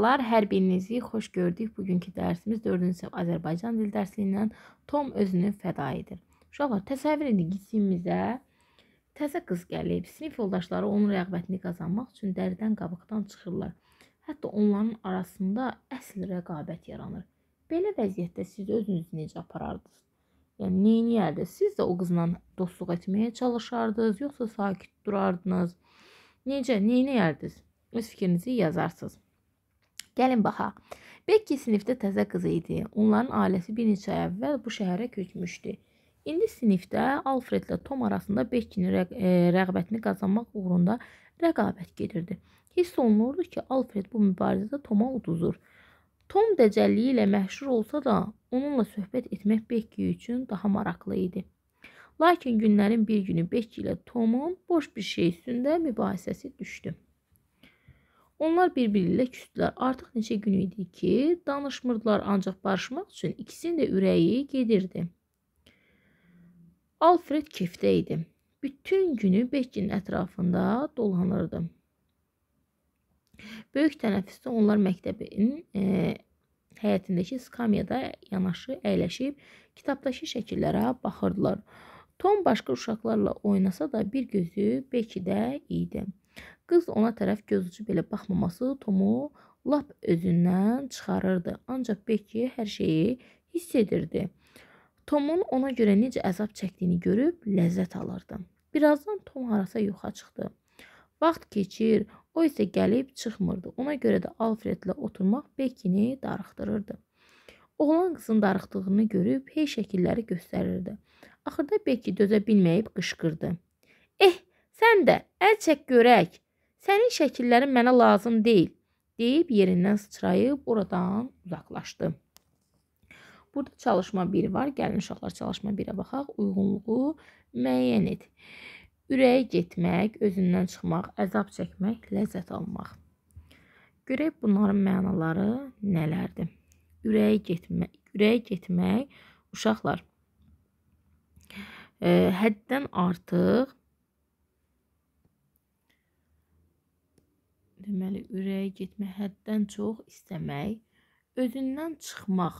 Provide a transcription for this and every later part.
uşaqlar, hər birinizi xoş gördük. Bugünkü dərsimiz 4-cü sinif Azərbaycan dil dərsliyindən Tom özünü fəda edir. Uşaqlar, təsəvvür edin gitsimizə təzə qız gəlib. Sinif yoldaşları onun rəğbətini qazanmaq üçün dərdən qabıqdan çıxırlar. Hətta onların arasında əsl rəqabət yaranır. Belə vəziyyətdə siz özünüzü necə aparardınız? Yəni neyniyərdiniz? Siz də o qızla dostluq etməyə çalışardınız, yoxsa sakit durardınız? Necə, neyniyərdiniz? Öz fikrinizi yazarsınız. Gəlin baxaq. Bekki sinifdə təzə qız idi. Onların ailəsi bir neçə ay əvvəl bu şəhərə köçmüşdü. İndi sinifdə Alfredlə Tom arasında Bekkinin rəq e, rəğbətini qazanmaq uğrunda rəqabət gedirdi. Hiss olunurdu ki, Alfred bu mübarizədə Toma uduzur. Tom dəcəlliyi ilə məşhur olsa da, onunla söhbət etmək Bekki üçün daha maraqlı idi. Lakin günlərin bir günü Bekki ilə Tomun boş bir şey üstündə mübahisəsi düşdü. Onlar bir-biri ilə küsdülər. Artıq neçə gün idi ki, danışmırdılar, ancaq barışmaq üçün ikisinin də ürəyi gedirdi. Alfred kefdə idi. Bütün günü Bekkinin ətrafında dolanırdı. Böyük tənəffüsdə onlar məktəbin e, həyətindəki skamyada yanaşı əyləşib kitabdakı şəkillərə baxırdılar. Tom başqa uşaqlarla oynasa da bir gözü Bekkidə idi. Qız ona tərəf gözucu belə baxmaması Tomu lap özündən çıxarırdı. Ancaq Bekki hər şeyi hiss edirdi. Tomun ona görə necə əzab çəkdiyini görüb ləzzət alırdı. Birazdan Tom harasa yoxa çıxdı. Vaxt keçir, o isə gəlib çıxmırdı. Ona görə də Alfredlə oturmaq Bekkini darıxdırırdı. Oğlan qızın darıxdığını görüb hey şəkilləri göstərirdi. Axırda Bekki dözə bilməyib qışqırdı. "Eh, Sən də əl çək görək. Sənin şəkillərin mənə lazım deyil." deyib yerindən sıçrayıb oradan uzaqlaşdı. Burada çalışma 1 var. Gəlin uşaqlar çalışma 1-ə baxaq. Uyğunluğu müəyyən et. Ürəyə getmək, özündən çıxmaq, əzab çəkmək, ləzzət almaq. Görək bunların mənaları nələrdir? Ürəyə getmək, ürəyə getmək uşaqlar ə, e, həddən artıq deməli ürəyə getmək həddən çox istəmək, özündən çıxmaq.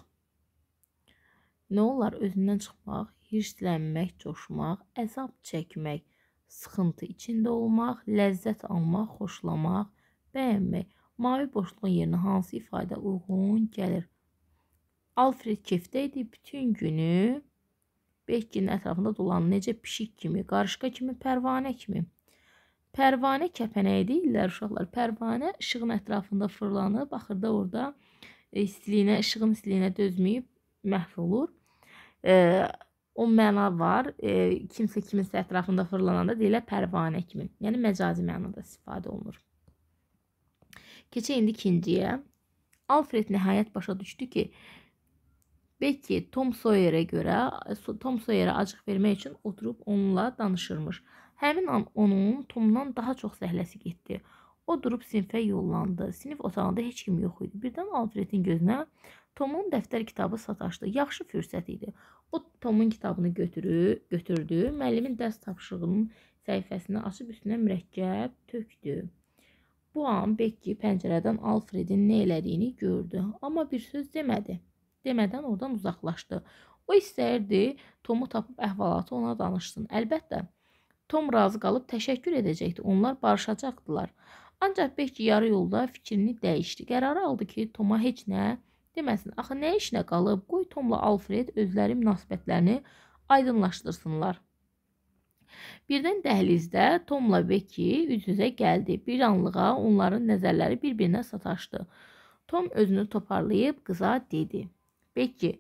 Nə olar özündən çıxmaq, hirslənmək, coşmaq, əzab çəkmək, sıxıntı içində olmaq, ləzzət almaq, xoşlamaq, bəyənmək. Mavi boşluğun yerinə hansı ifadə uyğun gəlir? Alfred kefdə idi, bütün günü Bekkinin ətrafında dolanır, necə pişik kimi, qarışqa kimi, pərvanə kimi. Pərvanə kəpənəyi deyirlər uşaqlar. Pərvanə işığın ətrafında fırlanıb, axırda orada e, istiliyinə, işığın istiliyinə dözməyib məhv olur. E, o məna var. E, kimsə kiminsə ətrafında fırlananda deyirlər pərvanə kimi. Yəni məcazi mənada istifadə olunur. Keçək indi ikinciyə. Alfred nəhayət başa düşdü ki, Becky Tom Sawyerə görə Tom Sawyerə acıq vermək üçün oturub onunla danışırmış. Həmin an onun Tomdan daha çox zəhləsi getdi. O durub sinfə yollandı. Sinif otağında heç kim yox idi. Birdən Alfredin gözünə Tomun dəftər kitabı sataşdı. Yaxşı fürsət idi. O Tomun kitabını götürü, götürdü. Müəllimin dərs tapşırığının səhifəsini açıb üstünə mürəkkəb tökdü. Bu an Bekki pəncərədən Alfredin nə elədiyini gördü, amma bir söz demədi. Demədən oradan uzaqlaşdı. O istərdi Tomu tapıb əhvalatı ona danışsın. Əlbəttə, Tom razı qalıb təşəkkür edəcəkdi. Onlar barışacaqdılar. Ancaq Bek yarı yolda fikrini dəyişdi. Qərarı aldı ki, Toma heç nə deməsin. Axı nə işinə qalıb? Qoy Tomla Alfred özləri münasibətlərini aydınlaşdırsınlar. Birdən dəhlizdə Tomla Beki üz-üzə gəldi. Bir anlığa onların nəzərləri bir-birinə sataşdı. Tom özünü toparlayıb qıza dedi: "Beki,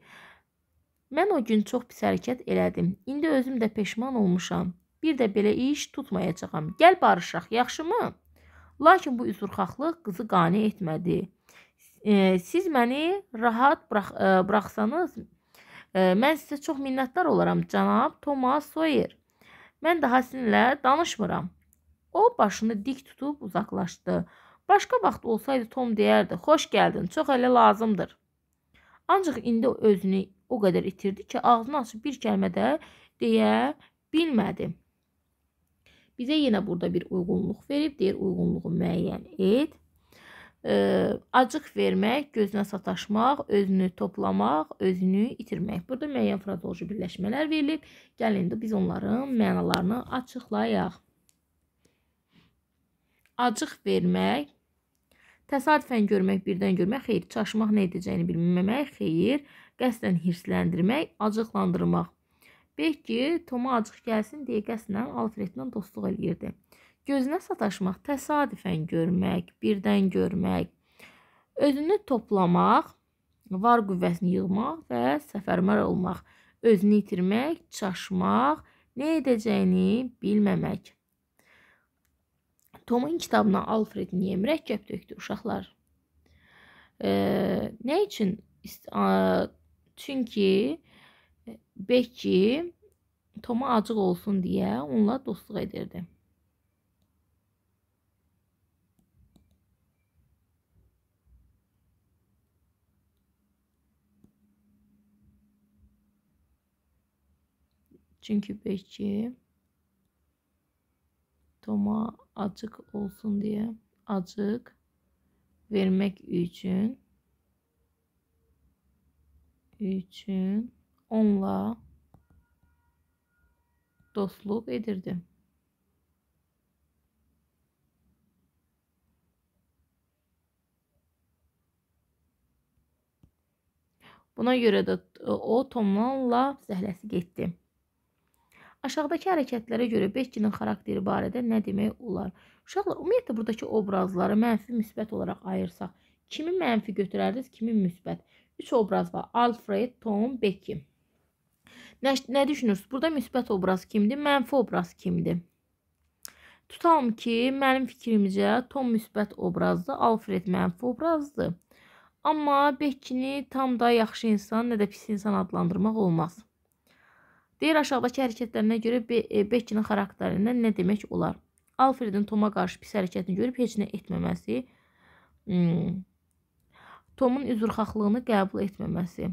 mən o gün çox pis hərəkət elədim. İndi özüm də peşman olmuşam. Bir də belə iş tutmayacağam. Gəl barışaq, yaxşımı? Lakin bu üzrxahlıq qızı qane etmədi. E, siz məni rahat bırax e, buraxsanız, e, mən sizə çox minnətdar olaram, cənab Thomas Sawyer. Mən daha sizinlə danışmıram. O başını dik tutub uzaqlaşdı. Başqa vaxt olsaydı Tom deyərdi: "Xoş gəldin, çox elə lazımdır." Ancaq indi özünü o qədər itirdi ki, ağzını açıb bir kəlmə də deyə bilmədi. Bizə yenə burada bir uyğunluq verib, deyir uyğunluğu müəyyən et. E, acıq vermək, gözünə sataşmaq, özünü toplamaq, özünü itirmək. Burada müəyyən frazoloji birləşmələr verilib. Gəlin indi biz onların mənalarını açıqlayaq. Acıq vermək, təsadüfən görmək, birdən görmək, xeyr, çaşmaq nə edəcəyini bilməmək, xeyr, qəsdən hirsləndirmək, acıqlandırmaq. Beyk ki, Toma acıq gəlsin deyiqəsinə Alfredlə dostluq eləyirdi. Gözünə sataşmaq, təsadüfən görmək, birdən görmək, özünü toplamaq, var qüvvəsini yığmaq və səfərmər olmaq, özünü itirmək, çaşmaq, nə edəcəyini bilməmək. Tomun kitabına Alfred niyə mürəkkəb tökdü uşaqlar? E, nə üçün? E, çünki Becky Tom'a acıq olsun deyə onunla dostluq edirdi. Çünki Becky Tom'a acıq olsun deyə acıq vermək üçün üçün onunla dostluq edirdim. Buna görə də o Tomlanla zəhləsi getdi. Aşağıdakı hərəkətlərə görə Bekkinin xarakteri barədə nə demək olar? Uşaqlar, ümumiyyətlə buradakı obrazları mənfi, müsbət olaraq ayırsaq, kimi mənfi götürərdiniz, kimi müsbət? 3 obraz var. Alfred, Tom, Bekki. Nə, nə düşünürsünüz? Burada müsbət obraz kimdir? Mənfi obraz kimdir? Tutalım ki, mənim fikrimcə Tom müsbət obrazdır, Alfred mənfi obrazdır. Amma Bekkini tam da yaxşı insan, nə də pis insan adlandırmaq olmaz. Deyir aşağıdakı hərəkətlərinə görə Be e, Bekkinin xarakterindən nə demək olar? Alfredin Toma qarşı pis hərəkətini görüb heç nə etməməsi, hmm. Tomun üzrxahlığını qəbul etməməsi.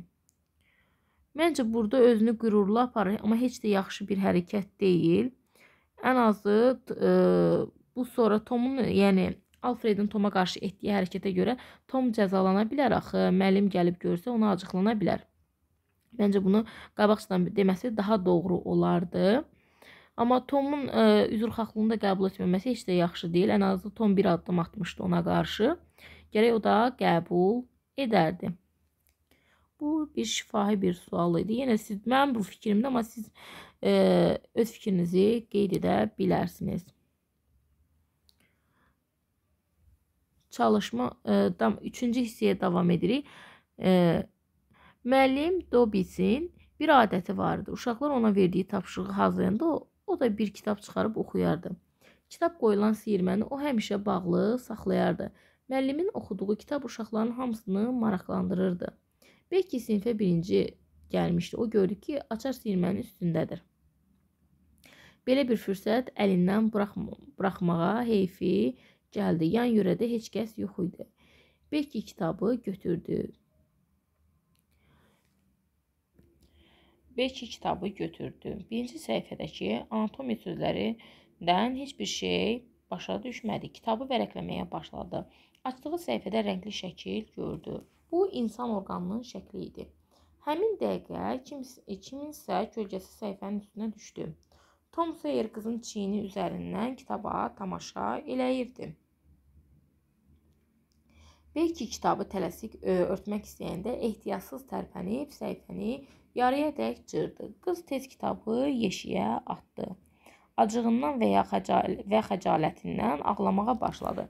Məncə burada özünü qürurla aparır, amma heç də yaxşı bir hərəkət deyil. Ən azı e, bu sonra Tomun, yəni Alfredin Toma qarşı etdiyi hərəkətə görə Tom cəzalana bilər axı. Müəllim gəlib görsə ona acıqlana bilər. Məncə bunu qabaqcadan deməsi daha doğru olardı. Amma Tomun ə, e, üzrxahlığını da qəbul etməməsi heç də yaxşı deyil. Ən azı Tom bir addım atmışdı ona qarşı. Gərək o da qəbul edərdi. Bu bir şifahi bir sual idi. Yenə siz mən bu fikrimdə, amma siz e, öz fikrinizi qeyd edə bilərsiniz. Çalışma e, tam 3-cü hissəyə davam edirik. E, müəllim Dobisin bir adəti vardı. Uşaqlar ona verdiyi tapşırığı hazırlayanda o, o da bir kitab çıxarıb oxuyardı. Kitab qoyulan siyirməni o həmişə bağlı saxlayardı. Müəllimin oxuduğu kitab uşaqların hamısını maraqlandırırdı. Bekki sinifə birinci gəlmişdi. O gördü ki, açar siyirmənin üstündədir. Belə bir fürsət əlindən buraxma, buraxmağa heyfi gəldi. Yan yörədə heç kəs yox idi. Bekki kitabı götürdü. Bekki kitabı götürdü. Birinci səhifədəki anatomiya sözlərindən heç bir şey başa düşmədi. Kitabı vərəqləməyə başladı. Açdığı səhifədə rəngli şəkil gördü. Bu insan orqanının şəkli idi. Həmin dəqiqə e, kiminsə kimin kölgəsi səhifənin üstünə düşdü. Tom Sawyer qızın çiyini üzərindən kitaba tamaşa eləyirdi. Belki kitabı tələsik e, örtmək istəyəndə ehtiyatsız tərpənib səhifəni yarıya dək cırdı. Qız tez kitabı yeşiyə atdı. Acığından və ya xəcal və xəcalətindən ağlamağa başladı.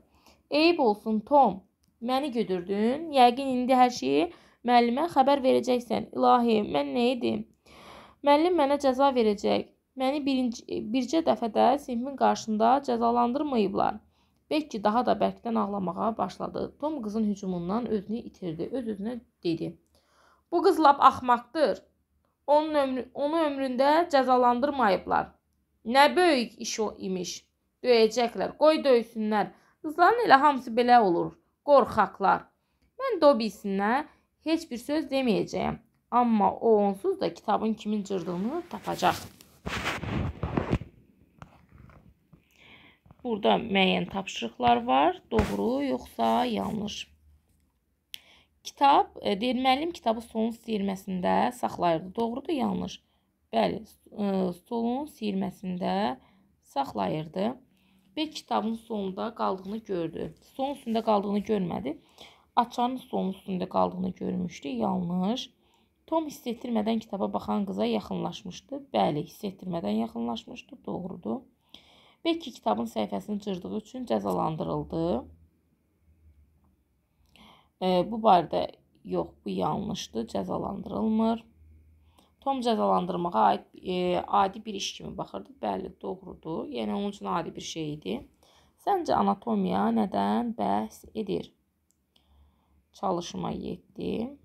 Eyb olsun Tom, Məni güdürdün. Yəqin indi hər şeyi müəllimə xəbər verəcəksən. İlahi, mən nə edim? Müəllim mənə cəza verəcək. Məni birinci, bircə dəfə də sinfin qarşısında cəzalandırmayıblar. Bekki daha da bərkdən ağlamağa başladı. Tom qızın hücumundan özünü itirdi. Öz-özünə dedi: "Bu qız lap axmaqdır. Onun ömrü, onu ömründə cəzalandırmayıblar. Nə böyük iş o imiş. Döyəcəklər. Qoy döysünlər. Qızların elə hamısı belə olur." qorxaqlar. Mən Dobisinə heç bir söz deməyəcəyəm. Amma o onsuz da kitabın kimin cırdığını tapacaq. Burada müəyyən tapşırıqlar var. Doğru, yoxsa yanlış. Kitab, e, deyir, müəllim kitabı solun siyirməsində saxlayırdı. Doğrudur, yanlış. Bəli, e, solun siyirməsində saxlayırdı və kitabın sonunda qaldığını gördü. Son üstündə qaldığını görmədi. Açarın sonun üstündə qaldığını görmüşdü. Yalnız Tom hiss etdirmədən kitaba baxan qıza yaxınlaşmışdı. Bəli, hiss etdirmədən yaxınlaşmışdı. Doğrudur. Bekki kitabın səhifəsini cırdığı üçün cəzalandırıldı. E, bu barədə yox, bu yanlışdır, cəzalandırılmır. Tom cəzalandırmağa aid, e, adi bir iş kimi baxırdı. Bəli, doğrudur. Yəni onun üçün adi bir şey idi. Səncə anatomiya nədən bəhs edir? Çalışma 7.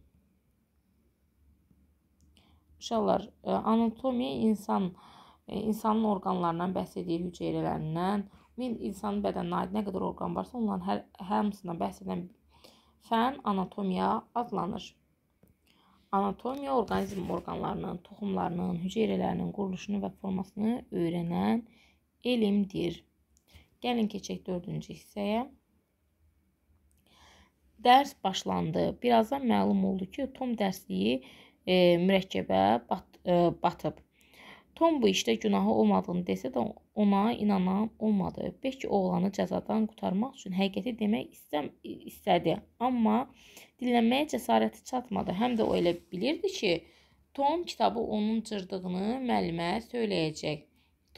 Uşaqlar, e, anatomiya insan e, insanın orqanlarından bəhs edir, hüceyrələrindən. Min insanın bədəninə aid nə qədər orqan varsa, onların hər hamısından bəhs edən fən anatomiya adlanır anatomiya, orqanizm orqanlarının, toxumlarının, hüceyrələrinin quruluşunu və formasını öyrənən elmdir. Gəlin keçək 4-cü hissəyə. Dərs başlandı. Birazdan məlum oldu ki, Tom dərsliyi e, mürəkkəbə bat, e, batıb. Tom bu işdə günahı olmadığını desə də ona inanan olmadı. Bəlkə oğlanı cəzadan qurtarmaq üçün həqiqəti demək istəm istədi, amma dinləməyə cəsarəti çatmadı. Həm də o elə bilirdi ki, Tom kitabı onun cırdığını müəllimə söyləyəcək.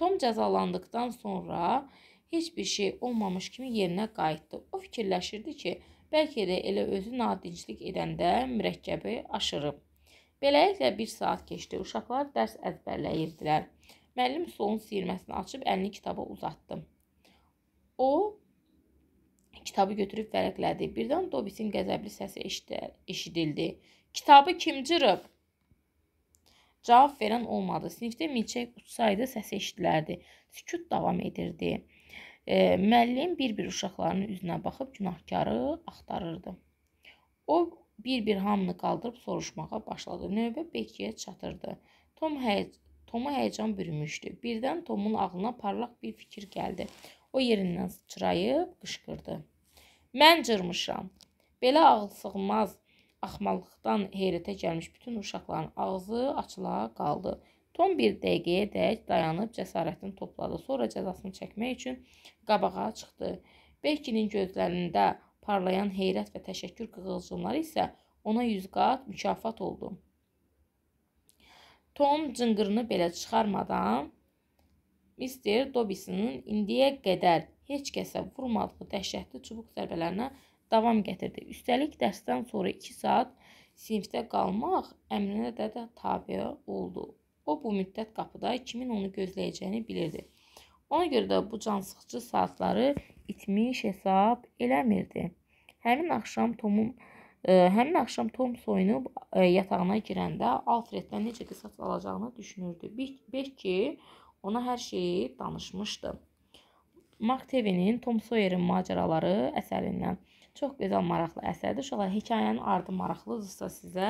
Tom cəzalandıqdan sonra heç bir şey olmamış kimi yerinə qayıtdı. O fikirləşirdi ki, bəlkə də elə özü nadinclik edəndə mürəkkəbi aşırıb. Beləliklə bir saat keçdi. Uşaqlar dərs əzbərləyirdilər. Müəllim stolun siyirməsini açıb əlini kitaba uzatdı. O kitabı götürüb vərəqlədi. Birdən Dobisin qəzəbli səsi eşidildi. Kitabı kim cırıb? Cavab verən olmadı. Sinifdə milçək uçsaydı səsi eşidilərdi. Sükut davam edirdi. E, müəllim bir-bir uşaqlarının üzünə baxıb günahkarı axtarırdı. O bir-bir hamını qaldırıb soruşmağa başladı. Növbə Bekiyə çatırdı. Tom həyə Tomu həyəcan bürümüşdü. Birdən Tomun ağlına parlaq bir fikir gəldi. O yerindən sıçrayıb qışqırdı. Mən cırmışam. Belə ağlsığmaz axmaqlıqdan heyrətə gəlmiş bütün uşaqların ağzı açıla qaldı. Tom bir dəqiqəyə dək dayanıb cəsarətini topladı. Sonra cəzasını çəkmək üçün qabağa çıxdı. Bekkinin gözlərində parlayan heyrət və təşəkkür qığılcımları isə ona yüz qat mükafat oldu. Tom cınqırını belə çıxarmadan Mr. Dobbs'ın indiyə qədər heç kəsə vurmadığı dəhşətli çubuq zərbələrinə davam gətirdi. Üstəlik dərsdən sonra 2 saat sinifdə qalmaq əmrinə də, də tabe oldu. O bu müddət qapıda kimin onu gözləyəcəyini bilirdi. Ona görə də bu cansıxıcı saatları itmiş hesab eləmirdi. Həmin axşam Tomun ə, e, həmin axşam Tom soyunub ə, e, yatağına girəndə Alfreddən necə qisas alacağını düşünürdü. Bil ki, ona hər şeyi danışmışdı. Mark Tevinin Tom Sawyerin macəraları əsərindən çox gözəl maraqlı əsərdir. Uşaqlar hekayənin ardı maraqlıdırsa sizə,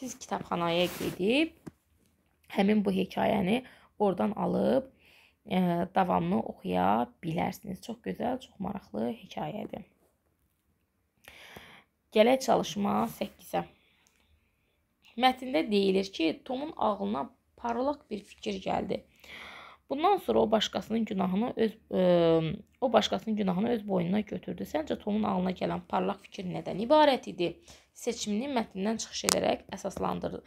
siz kitabxanaya gedib həmin bu hekayəni oradan alıb davamını oxuya bilərsiniz. Çox gözəl, çox maraqlı hekayədir. Gələk çalışma 8-ə. Mətndə deyilir ki, Tomun ağlına parlaq bir fikir gəldi. Bundan sonra o başqasının günahını öz ə, o başqasının günahını öz boynuna götürdü. Səncə Tomun ağlına gələn parlaq fikir nədən ibarət idi? seçimini mətnindən çıxış edərək əsaslandırdı.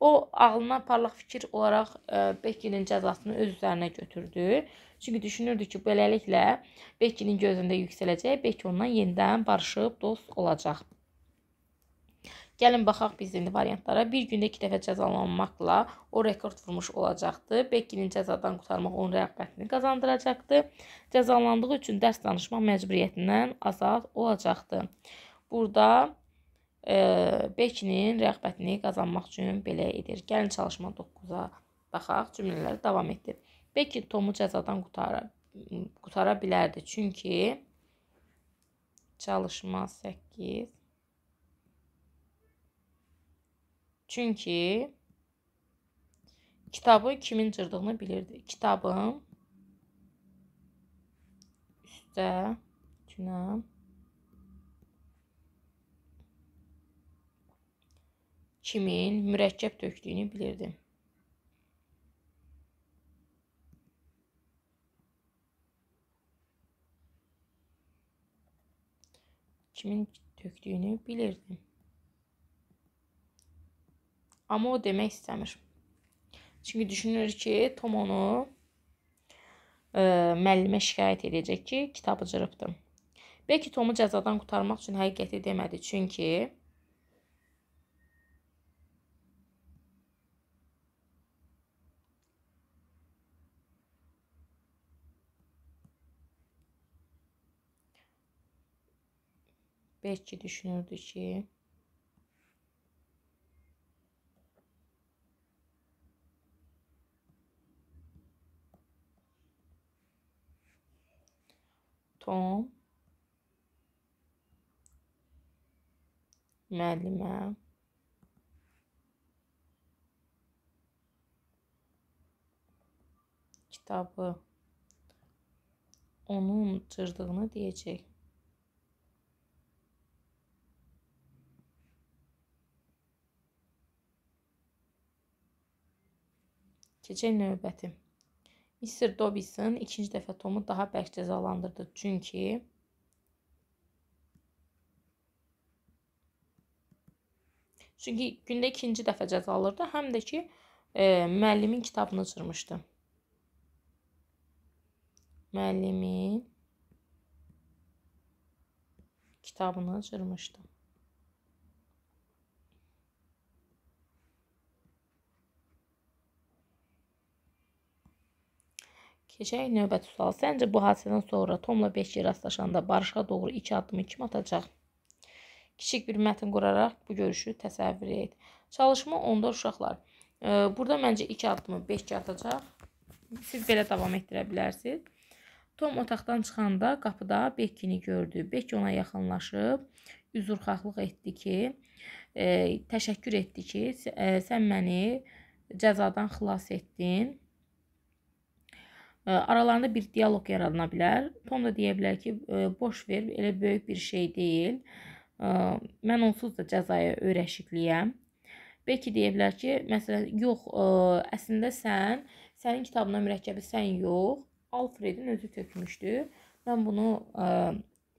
O ağlına parlaq fikir olaraq e, Bekkinin cəzasını öz üzərinə götürdü. Çünki düşünürdü ki, beləliklə Bekkinin gözündə yüksələcək, Bekki ondan yenidən barışıb dost olacaq. Gəlin baxaq biz indi variantlara. Bir gündə 2 dəfə cəzalanmaqla o rekord vurmuş olacaqdı. Bekkinin cəzadan qurtarmaq onun rəğbətini qazandıracaqdı. Cəzalandığı üçün dərs danışmaq məcburiyyətindən azad olacaqdı. Burada Bekinin rəğbətini qazanmaq üçün belə edir. Gəlin çalışma 9-a baxaq, cümlələri davam etdir. Beki Tomu cəzadan qutara, qutara bilərdi, çünki çalışma 8 Çünki kitabı kimin cırdığını bilirdi. Kitabın üstə tünəm kimin mürəkkəb tökdüyünü bilirdim. Kimin tökdüyünü bilirdim. Amma o demək istəmir. Çünki düşünür ki, Tom onu ə, e, müəllimə şikayət edəcək ki, kitabı cırıbdım. Bəlkə Tomu cəzadan qurtarmaq üçün həqiqəti demədi, çünki Bekçi düşünürdü ki Tom müəllimə kitabı onun cırdığını deyəcək. Keçək növbəti. Mr. Dobison ikinci dəfə Tomu daha bərk cəzalandırdı. Çünki Çünki gündə ikinci dəfə cəza alırdı, həm də ki, e, müəllimin kitabını cırmışdı. Müəllimin kitabını cırmışdı. Keçək növbəti sual. Səncə bu hadisədən sonra Tomla Bekki rastlaşanda barışa doğru iki addımı kim atacaq? Kiçik bir mətn quraraq bu görüşü təsəvvür et. Çalışma onda uşaqlar. Burada məncə iki addımı Bekki atacaq. Siz belə davam etdirə bilərsiniz. Tom otaqdan çıxanda qapıda Bekkini gördü. Bekki ona yaxınlaşıb üzrxahlıq etdi ki, e, təşəkkür etdi ki, e, sən məni cəzadan xilas etdin aralarında bir diyaloq yaradana bilər. Tom da deyə bilər ki, boş ver, elə böyük bir şey deyil. Mən onsuz da cəzaya öyrəşikliyəm. Bəlkə deyə bilər ki, məsələn, yox, əslində sən, sənin kitabına mürəkkəbi sən yox, Alfredin özü tökmüşdü. Mən bunu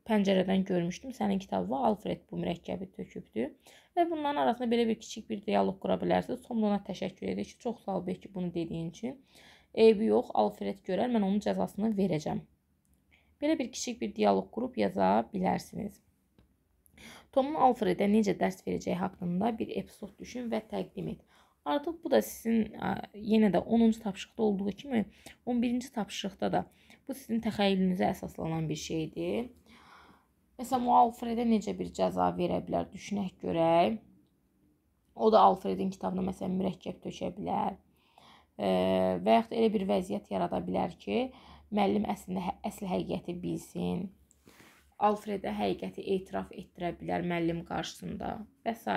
pəncərədən görmüşdüm. Sənin kitabı var, Alfred bu mürəkkəbi tökübdü. Və bunların arasında belə bir kiçik bir diyaloq qura bilərsiniz. Tomla ona təşəkkür edir ki, çox sağ ol Beki bunu dediyin üçün. Eybi yox, Alfred görər, mən onun cəzasını verəcəm. Belə bir kiçik bir dialoq qurub yaza bilərsiniz. Tomun Alfredə necə dərs verəcəyi haqqında bir epizod düşün və təqdim et. Artıq bu da sizin yenə də 10-cu tapşırıqda olduğu kimi 11-ci tapşırıqda da bu sizin təxəyyülünüzə əsaslanan bir şeydir. Məsələn, o Alfredə necə bir cəza verə bilər, düşünək görək. O da Alfredin kitabına məsələn mürəkkəb tökə bilər və yaxud elə bir vəziyyət yarada bilər ki, müəllim əslində hə, əsl həqiqəti bilsin. Alfredə həqiqəti etiraf etdirə bilər müəllim qarşısında və s.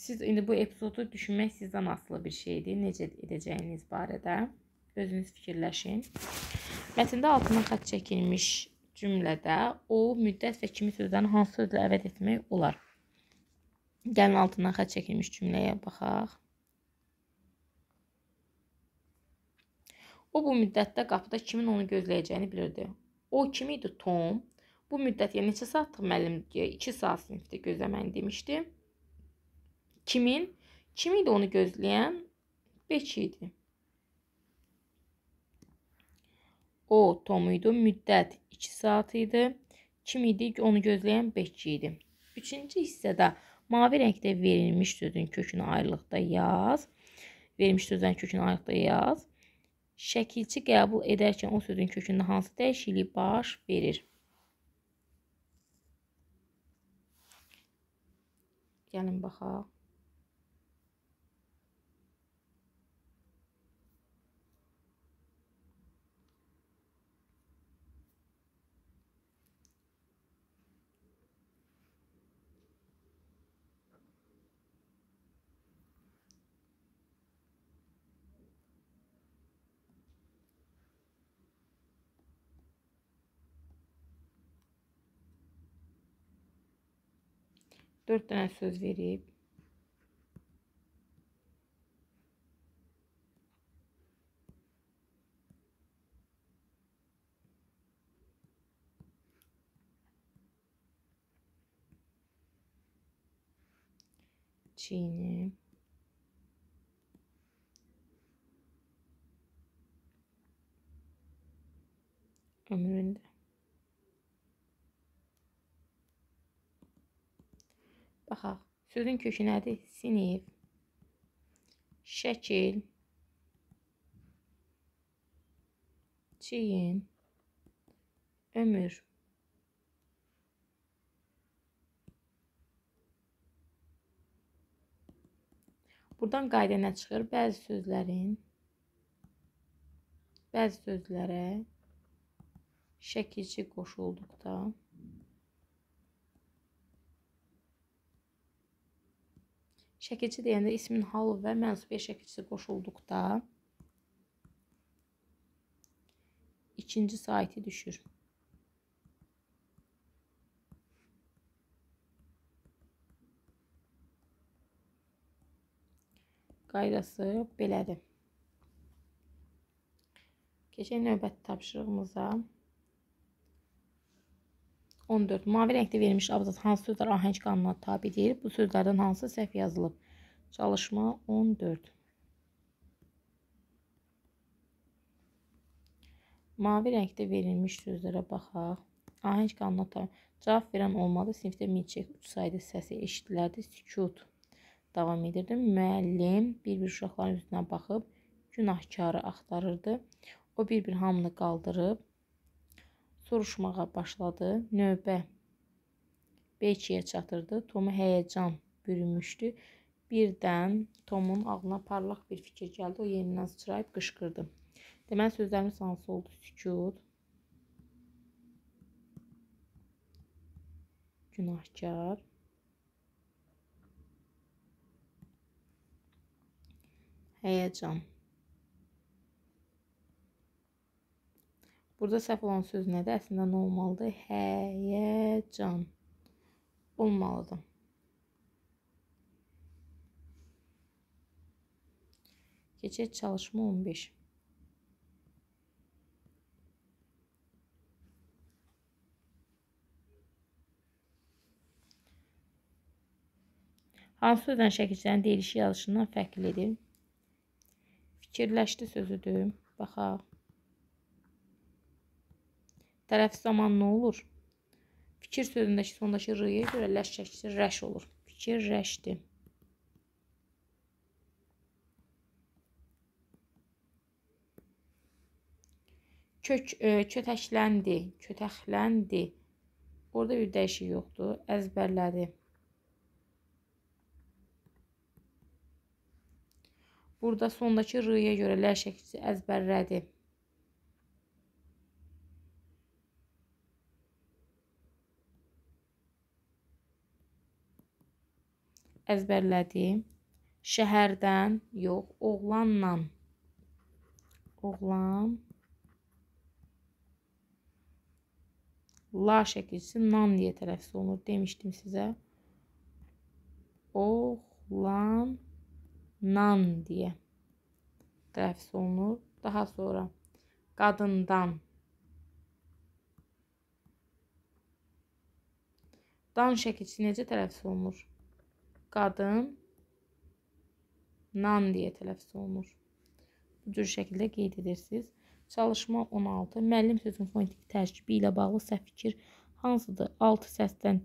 Siz indi bu epizodu düşünmək sizdən asılı bir şeydir. Necə edəcəyiniz barədə özünüz fikirləşin. Mətndə altına xətt çəkilmiş cümlədə o, müddət və kimi sözlərini hansı sözlə əvəz etmək olar? Gəlin altından xətt çəkilmiş cümləyə baxaq. O bu müddətdə qapıda kimin onu gözləyəcəyini bilirdi. O kim idi? Tom. Bu müddət yəni neçə saatlıq müəllim 2 saat sinifdə gözləməni demişdi. Kimin? Kim idi onu gözləyən? Beçi idi. O Tom idi. Müddət 2 saat idi. Kim idi? Onu gözləyən Beçi idi. 3-cü hissədə mavi rəngdə verilmiş sözün kökünü ayrılıqda yaz. Verilmiş sözlərin kökünü ayrılıqda yaz. Şəkilçi qəbul edərkən o sözün kökündə hansı dəyişiklik baş verir? Gəlin baxaq. 4 tane söz verip çiğni ömründe baxaq. Sözün kökü nədir? Sinif. Şəkil. Çiyin. Ömür. Buradan qayda nə çıxır? Bəzi sözlərin bəzi sözlərə şəkilçi qoşulduqda Şəkilçi deyəndə ismin halı və mənsubiyyət şəkilçisi qoşulduqda ikinci saiti düşür. Qaydası belədir. Keçək növbəti tapşırığımıza. 14. Mavi rəngdə verilmiş abzas hansı sözlər ahəng qanununa tabi deyil? Bu sözlərdən hansı səhv yazılıb? Çalışma 14. Mavi rəngdə verilmiş sözlərə baxaq. Ahəng qanununa tabi. Cavab verən olmadı. Sinifdə milçək uçsaydı səsi eşidilərdi. Sükut. Davam edirdi. Müəllim bir-bir uşaqların üzünə baxıb günahkarı axtarırdı. O bir-bir hamını qaldırıb soruşmağa başladı. Növbə Bekiyə çatırdı. Tomu həyəcan bürümüşdü. Birdən Tomun ağlına parlaq bir fikir gəldi. O yenidən sıçrayıb qışqırdı. Deməli sözlərimiz hansı oldu? Sükut. Günahkar. Həyəcan. Burada səhv olan söz nədir? Əslində nə olmalıdır? Həyəcan olmalıdır. Keçək çalışma 15. Hansı sözdən şəkilçilərin deyilişi yazışından fərqlidir? Fikirləşdi sözüdür. Baxaq. Tərəf zaman nə olur? Fikir sözündəki sondakı r-yə görə ləş şəkli rəş olur. Fikir rəşdir. Kök, ə, e, kötəkləndi, kötəkləndi. Orada bir dəyişik yoxdur. Əzbərlədi. Burada sondakı r-yə görə ləş şəkli əzbərlədi. əzbərlədiyim şəhərdən yox, oğlanla oğlan la şəkilsi nan deyə tələffüz olunur demişdim sizə. Oğlan nan deyə tələffüz olunur. Daha sonra qadından dan şəkilsi necə tələffüz olunur? qadın nan deyə tələffüz olunur. Bu cür şəkildə qeyd edirsiniz. Çalışma 16. Müəllim sözünün fonetik tərkibi ilə bağlı səhv fikir hansıdır? 6 səsdən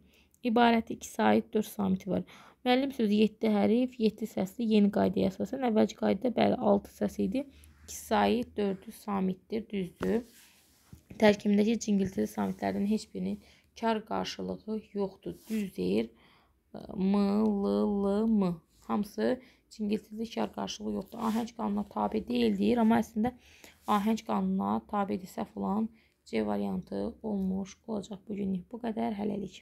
ibarət 2 sait 4 samiti var. Müəllim sözü 7 hərif, 7 səsli yeni qaydaya əsasən. Əvvəlki qaydada bəli 6 səs idi. 2 sait 4-ü samitdir, düzdür. Tərkibindəki cingiltili samitlərdən heç birinin kar qarşılığı yoxdur, düz deyir. M, L, L, M. Hamısı cingilsizlik şər qarşılığı yoxdur. Ahəng qanununa tabi deyil deyir, amma əslində ahəng qanununa tabidir səhv olan C variantı olmuş olacaq. Bugünlük bu qədər. Hələlik.